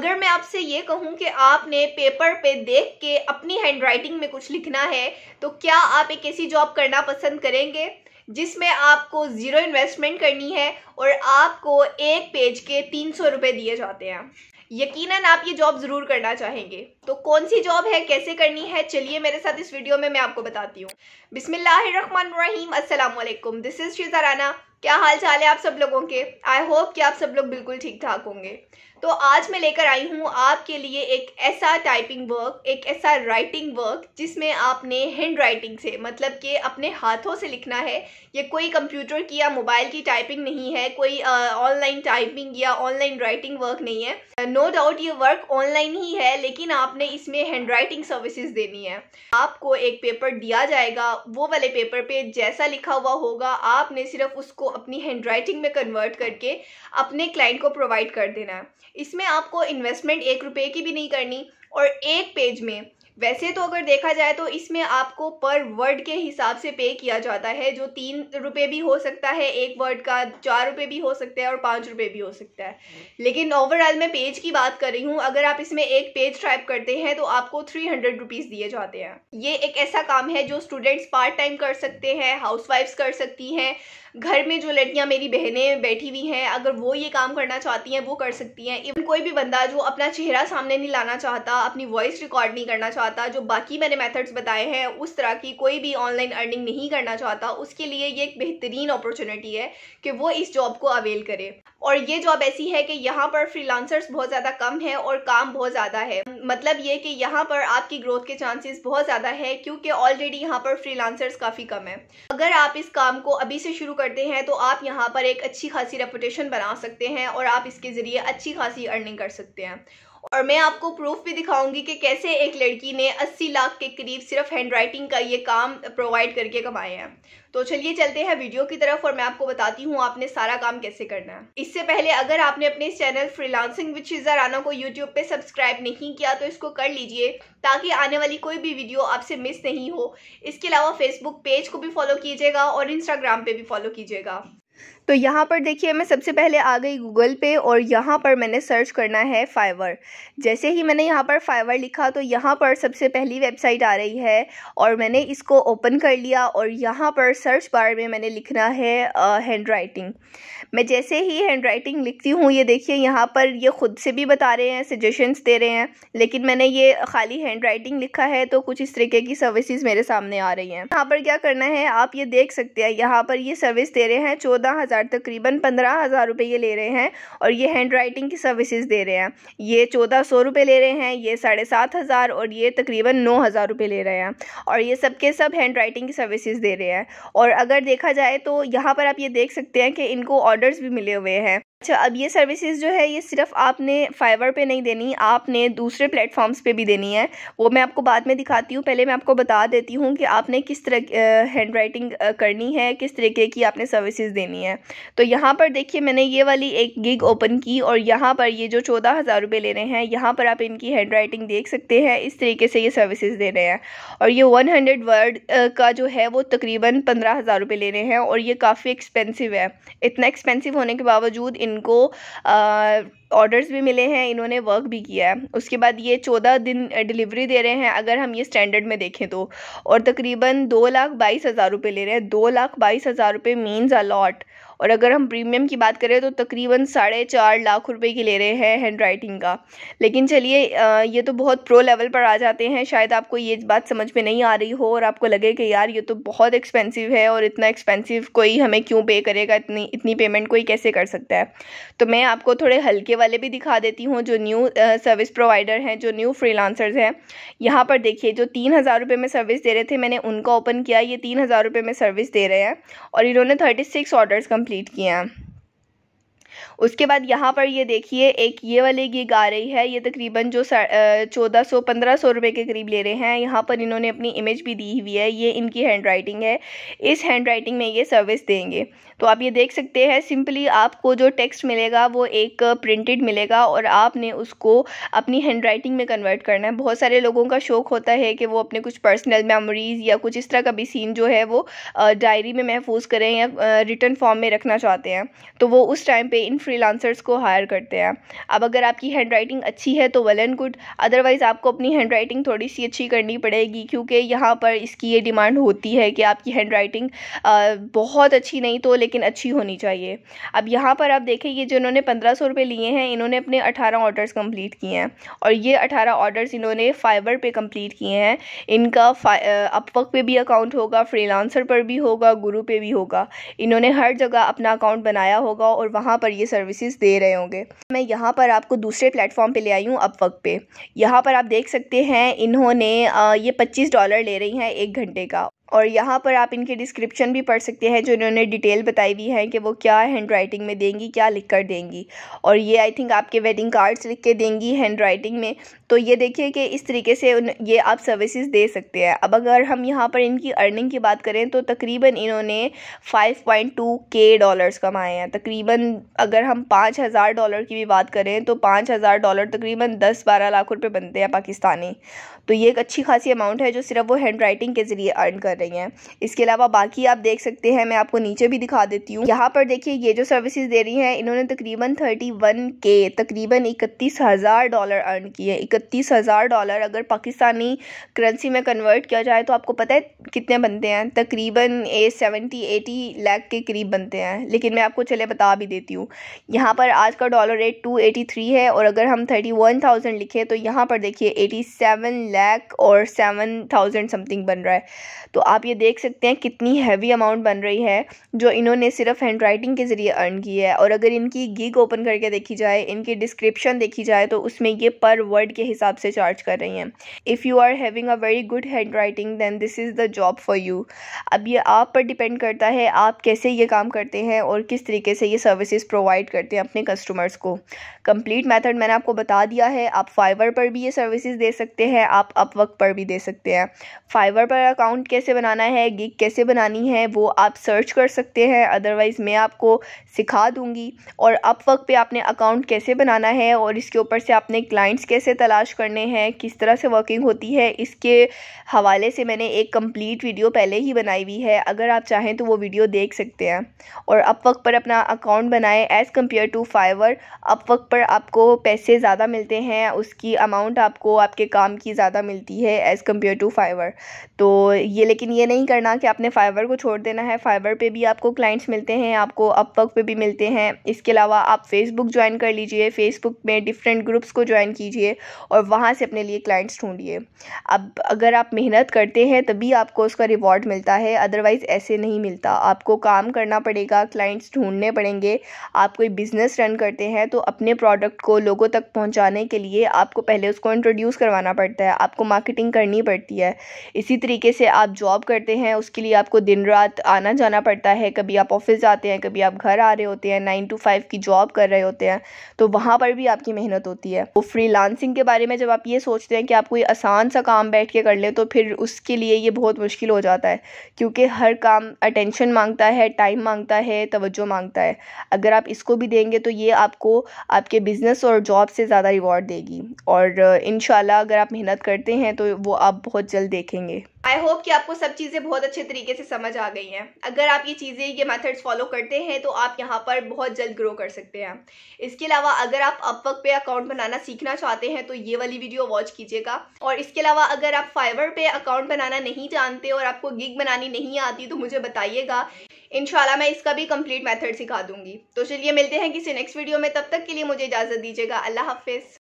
अगर मैं आपसे ये कहूँ कि आपने पेपर पे देख के अपनी हैंडराइटिंग में कुछ लिखना है तो क्या आप एक ऐसी जॉब करना पसंद करेंगे जिसमें आपको ज़ीरो इन्वेस्टमेंट करनी है और आपको एक पेज के तीन सौ रुपये दिए जाते हैं यकीनन आप ये जॉब ज़रूर करना चाहेंगे तो कौन सी जॉब है कैसे करनी है चलिए मेरे साथ इस वीडियो में मैं आपको बताती हूँ बिसमीम असल दिस इज़ शिजाराना क्या हाल चाल है आप सब लोगों के आई होप कि आप सब लोग बिल्कुल ठीक ठाक होंगे तो आज मैं लेकर आई हूँ आपके लिए एक ऐसा टाइपिंग वर्क एक ऐसा राइटिंग वर्क जिसमें आपने हैंड राइटिंग से मतलब कि अपने हाथों से लिखना है ये कोई कंप्यूटर की या मोबाइल की टाइपिंग नहीं है कोई ऑनलाइन टाइपिंग या ऑनलाइन राइटिंग वर्क नहीं है नो डाउट ये वर्क ऑनलाइन ही है लेकिन आपने इसमें हैंड राइटिंग सर्विसेज देनी है आपको एक पेपर दिया जाएगा वो वाले पेपर पे जैसा लिखा हुआ होगा आपने सिर्फ उसको अपनी हैंड राइटिंग में कन्वर्ट करके अपने क्लाइंट को प्रोवाइड कर देना है इसमें आपको इन्वेस्टमेंट एक रुपये की भी नहीं करनी और एक पेज में वैसे तो अगर देखा जाए तो इसमें आपको पर वर्ड के हिसाब से पे किया जाता है जो तीन रुपये भी हो सकता है एक वर्ड का चार रुपये भी हो सकता है और पाँच रुपये भी हो सकता है लेकिन ओवरऑल मैं पेज की बात कर रही हूँ अगर आप इसमें एक पेज टाइप करते हैं तो आपको थ्री हंड्रेड रुपीज़ दिए जाते हैं ये एक ऐसा काम है जो स्टूडेंट्स पार्ट टाइम कर सकते हैं हाउस वाइफ्स कर सकती हैं घर में जो लड़कियां मेरी बहनें बैठी हुई हैं अगर वो ये काम करना चाहती हैं वो कर सकती हैं इवन कोई भी बंदा जो अपना चेहरा सामने नहीं लाना चाहता अपनी वॉइस रिकॉर्ड नहीं करना चाहता जो बाकी मैंने मेथड्स बताए हैं उस तरह की कोई भी ऑनलाइन अर्निंग नहीं करना चाहता उसके लिए ये एक बेहतरीन अपॉर्चुनिटी है कि वो इस जॉब को अवेल करे और ये जॉब ऐसी है कि यहाँ पर फ्रीलांसर्स बहुत ज़्यादा कम है और काम बहुत ज़्यादा है मतलब ये कि यहाँ पर आपकी ग्रोथ के चांसेस बहुत ज़्यादा है क्योंकि ऑलरेडी यहाँ पर फ्रीलांसर्स काफ़ी कम है अगर आप इस काम को अभी से शुरू करते हैं तो आप यहाँ पर एक अच्छी खासी रेपुटेशन बना सकते हैं और आप इसके ज़रिए अच्छी खासी अर्निंग कर सकते हैं और मैं आपको प्रूफ भी दिखाऊंगी कि कैसे एक लड़की ने 80 लाख के करीब सिर्फ हैंडराइटिंग का ये काम प्रोवाइड करके कमाए हैं तो चलिए चलते हैं वीडियो की तरफ और मैं आपको बताती हूँ आपने सारा काम कैसे करना है इससे पहले अगर आपने अपने इस channel freelancing which is Rana को यूट्यूब पे सब्सक्राइब नहीं किया तो इसको कर लीजिए ताकि आने वाली कोई भी वीडियो आपसे मिस नहीं हो इसके अलावा फेसबुक पेज को भी फॉलो कीजिएगा और इंस्टाग्राम पर भी फॉलो कीजिएगा तो यहाँ पर देखिए मैं सबसे पहले आ गई गूगल पे और यहाँ पर मैंने सर्च करना है फाइवर जैसे ही मैंने यहाँ पर फाइवर लिखा तो यहाँ पर सबसे पहली वेबसाइट आ रही है और मैंने इसको ओपन कर लिया और यहाँ पर सर्च बार में मैंने लिखना है हैंड राइटिंग मैं जैसे ही हैंड राइटिंग लिखती हूँ ये देखिए यहाँ पर ये खुद से भी बता रहे हैं सजेशन्स दे रहे हैं लेकिन मैंने ये खाली हैंड राइटिंग लिखा है तो कुछ इस तरीके की सर्विसेज मेरे सामने आ रही हैं यहाँ पर क्या करना है आप ये देख सकते हैं यहाँ पर ये सर्विस दे रहे हैं चौदह हज़ार हज़ार तकरीबन पंद्रह हज़ार रुपये ये ले रहे हैं और ये हैंड राइटिंग की सर्विसेज दे रहे हैं ये चौदह सौ रुपये ले रहे हैं ये साढ़े सात हज़ार और ये तकरीबन नौ हज़ार रुपये ले रहे हैं और ये सब के सब हैंड राइटिंग की सर्विसेज दे रहे हैं और अगर देखा जाए तो यहाँ पर आप ये देख सकते हैं कि इनको ऑर्डर्स भी मिले हुए हैं अच्छा अब ये सर्विसेज जो है ये सिर्फ आपने फाइवर पे नहीं देनी आपने दूसरे प्लेटफॉर्म्स पे भी देनी है वो मैं आपको बाद में दिखाती हूँ पहले मैं आपको बता देती हूँ कि आपने किस तरह हैंड राइटिंग करनी है किस तरीके की आपने सर्विसेज देनी है तो यहाँ पर देखिए मैंने ये वाली एक गिग ओपन की और यहाँ पर ये जो चौदह हज़ार रुपये ले रहे हैं यहाँ पर आप इनकी हैंड राइटिंग देख सकते हैं इस तरीके से ये सर्विसेज दे रहे हैं और ये वन हंड्रेड वर्ड का जो है वो तकरीबन पंद्रह हज़ार रुपये ले रहे हैं और ये काफ़ी एक्सपेंसिव है इतना एक्सपेंसिव होने के बावजूद इनको ऑर्डर्स भी मिले हैं इन्होंने वर्क भी किया है उसके बाद ये चौदह दिन डिलीवरी दे रहे हैं अगर हम ये स्टैंडर्ड में देखें तो और तकरीबन दो लाख बाईस हज़ार रुपये ले रहे हैं दो लाख बाईस हज़ार रुपये मीन्स अलॉट और अगर हम प्रीमियम की बात करें तो तकरीबन साढ़े चार लाख रुपए की ले रहे हैं हैंड राइटिंग का लेकिन चलिए ये तो बहुत प्रो लेवल पर आ जाते हैं शायद आपको ये बात समझ में नहीं आ रही हो और आपको लगे कि यार ये तो बहुत एक्सपेंसिव है और इतना एक्सपेंसिव कोई हमें क्यों पे करेगा इतनी इतनी पेमेंट कोई कैसे कर सकता है तो मैं आपको थोड़े हल्के वाले भी दिखा देती हूँ जो न्यू सर्विस प्रोवाइडर हैं जो न्यू फ्रीलांसर्स हैं यहाँ पर देखिए जो तीन हज़ार रुपये में सर्विस दे रहे थे मैंने उनका ओपन किया ये तीन हज़ार रुपये में सर्विस दे रहे हैं और इन्होंने thirty six orders complete complete किया उसके बाद यहाँ पर ये देखिए एक ये वाले गीत आ रही है ये तकरीबन जो चौदह सौ पंद्रह सौ रुपये के करीब ले रहे हैं यहाँ पर इन्होंने अपनी इमेज भी दी हुई है ये इनकी हैंड राइटिंग है इस हैंड राइटिंग में ये सर्विस देंगे तो आप ये देख सकते हैं सिंपली आपको जो टेक्स्ट मिलेगा वो एक प्रिंटेड मिलेगा और आपने उसको अपनी हैंड राइटिंग में कन्वर्ट करना है बहुत सारे लोगों का शौक होता है कि वो अपने कुछ पर्सनल मेमोरीज़ या कुछ इस तरह का भी सीन जो है वो डायरी में महफूज करें या रिटर्न फॉर्म में रखना चाहते हैं तो वो उस टाइम पर इन फ्रीलांसर्स को हायर करते हैं अब अगर आपकी हैंड राइटिंग अच्छी है तो वेल एंड गुड अदरवाइज़ आपको अपनी हैंड राइटिंग थोड़ी सी अच्छी करनी पड़ेगी क्योंकि यहाँ पर इसकी ये डिमांड होती है कि आपकी हैंड राइटिंग बहुत अच्छी नहीं तो लेकिन अच्छी होनी चाहिए अब यहाँ पर आप देखें ये जो इन्होंने पंद्रह सौ रुपये लिए हैं इन्होंने अपने अठारह ऑर्डर्स कम्प्लीट किए हैं और ये अठारह ऑर्डर्स इन्होंने फाइबर पर कम्प्लीट किए हैं इनका अपवक पे भी अकाउंट होगा फ्रीलांसर पर भी होगा गुरु पे भी होगा इन्होंने हर जगह अपना अकाउंट बनाया होगा और वहाँ पर ये सर सर्विसेज दे रहे होंगे मैं यहाँ पर आपको दूसरे प्लेटफॉर्म पे ले आई हूँ वक्त पे यहाँ पर आप देख सकते हैं इन्होंने ये पच्चीस डॉलर ले रही हैं एक घंटे का और यहाँ पर आप इनके डिस्क्रिप्शन भी पढ़ सकते हैं जो इन्होंने डिटेल बताई हुई है कि वो क्या हैंड राइटिंग में देंगी क्या लिख कर देंगी और ये आई थिंक आपके वेडिंग कार्ड्स लिख के देंगी हैंड राइटिंग में तो ये देखिए कि इस तरीके से उन ये आप सर्विसेज दे सकते हैं अब अगर हम यहाँ पर इनकी अर्निंग की बात करें तो तकरीबन इन्होंने टू के डॉलर्स कमाए हैं तकरीबन अगर हम पाँच हज़ार डॉलर की भी बात करें तो पाँच हज़ार डॉलर तकरीबन दस बारह लाख रुपये बनते हैं पाकिस्तानी तो ये एक अच्छी खासी अमाउंट है जो सिर्फ वो हैंड राइटिंग के ज़रिए अर्न कर रही हैं इसके अलावा बाकी आप देख सकते हैं मैं आपको नीचे भी दिखा देती हूँ यहाँ पर देखिए ये जो सर्विसेज दे रही हैं इन्होंने तकरीबन थर्टी वन के तकरीबन इकतीस हज़ार डॉलर अर्न किए इकतीस हज़ार डॉलर अगर पाकिस्तानी करेंसी में कन्वर्ट किया जाए तो आपको पता है कितने बनते हैं तकरीबन ए सेवेंटी एटी लैख के करीब बनते हैं लेकिन मैं आपको चले बता भी देती हूँ यहाँ पर आज का dollar rate two eighty three है और अगर हम थर्टी वन थाउजेंड लिखे तो यहाँ पर देखिए एटी सेवन लैख और सेवन थाउजेंड समथिंग बन रहा है तो आप ये देख सकते हैं कितनी हैवी अमाउंट बन रही है जो इन्होंने सिर्फ हैंड राइटिंग के ज़रिए अर्न की है और अगर इनकी गिग ओपन करके देखी जाए इनकी डिस्क्रिप्शन देखी जाए तो उसमें ये पर वर्ड के हिसाब से चार्ज कर रही हैं if you are having a very good handwriting than this is the job for you अब ये आप पर डिपेंड करता है आप कैसे ये काम करते हैं और किस तरीके से ये सर्विसेज प्रोवाइड करते हैं अपने कस्टमर्स को कंप्लीट मेथड मैंने आपको बता दिया है आप फाइवर पर भी ये सर्विसेज दे सकते हैं आप अपवर्क पर भी दे सकते हैं फाइवर पर अकाउंट कैसे बनाना है गिग कैसे बनानी है वो आप सर्च कर सकते हैं अदरवाइज़ मैं आपको सिखा दूँगी और अप वक्त पर आपने अकाउंट कैसे बनाना है और इसके ऊपर से आपने क्लाइंट्स कैसे तलाश करने हैं किस तरह से वर्किंग होती है इसके हवाले से मैंने एक कम्प्लीट वीडियो पहले ही बनाई हुई है अगर आप चाहें तो वो वीडियो देख सकते हैं और अप वक्त पर अपना अकाउंट बनाएं एज़ कम्पेयर टू फाइवर अप वक्त पर आपको पैसे ज़्यादा मिलते हैं उसकी अमाउंट आपको आपके काम की ज़्यादा मिलती है एज़ कम्पेयर टू फाइवर तो ये लेकिन लेकिन ये नहीं करना कि आपने फाइवर को छोड़ देना है फाइवर पे भी आपको क्लाइंट्स मिलते हैं आपको अपवर्क पे भी मिलते हैं इसके अलावा आप फेसबुक ज्वाइन कर लीजिए फेसबुक में डिफरेंट ग्रुप्स को ज्वाइन कीजिए और वहाँ से अपने लिए क्लाइंट्स ढूंढिए अब अगर आप मेहनत करते हैं तभी आपको उसका रिवॉर्ड मिलता है अदरवाइज़ ऐसे नहीं मिलता आपको काम करना पड़ेगा क्लाइंट्स ढूंढने पड़ेंगे आप कोई बिज़नेस रन करते हैं तो अपने प्रोडक्ट को लोगों तक पहुँचाने के लिए आपको पहले उसको इंट्रोड्यूस करवाना पड़ता है आपको मार्केटिंग करनी पड़ती है इसी तरीके से आप जॉब जॉब करते हैं उसके लिए आपको दिन रात आना जाना पड़ता है कभी आप ऑफिस जाते हैं कभी आप घर आ रहे होते हैं नाइन टू फाइव की जॉब कर रहे होते हैं तो वहाँ पर भी आपकी मेहनत होती है तो लांसिंग के बारे में जब आप ये सोचते हैं कि आप कोई आसान सा काम बैठ के कर लें तो फिर उसके लिए ये बहुत मुश्किल हो जाता है क्योंकि हर काम अटेंशन मांगता है टाइम मांगता है तोज्जो मांगता है अगर आप इसको भी देंगे तो ये आपको आपके बिज़नेस और जॉब से ज़्यादा रिवॉर्ड देगी और इन अगर आप मेहनत करते हैं तो वो आप बहुत जल्द देखेंगे आई होप कि आपको सब चीज़ें बहुत अच्छे तरीके से समझ आ गई हैं अगर आप ये चीज़ें ये मेथड्स फॉलो करते हैं तो आप यहाँ पर बहुत जल्द ग्रो कर सकते हैं इसके अलावा अगर आप वक्त पे अकाउंट बनाना सीखना चाहते हैं तो ये वाली वीडियो वॉच कीजिएगा और इसके अलावा अगर आप फाइवर पे अकाउंट बनाना नहीं जानते और आपको गिग बनानी नहीं आती तो मुझे बताइएगा इनशाला मैं इसका भी कम्प्लीट मैथड सिखा दूंगी तो चलिए मिलते हैं किसी नेक्स्ट वीडियो में तब तक के लिए मुझे इजाज़त दीजिएगा अल्लाह हाफिज़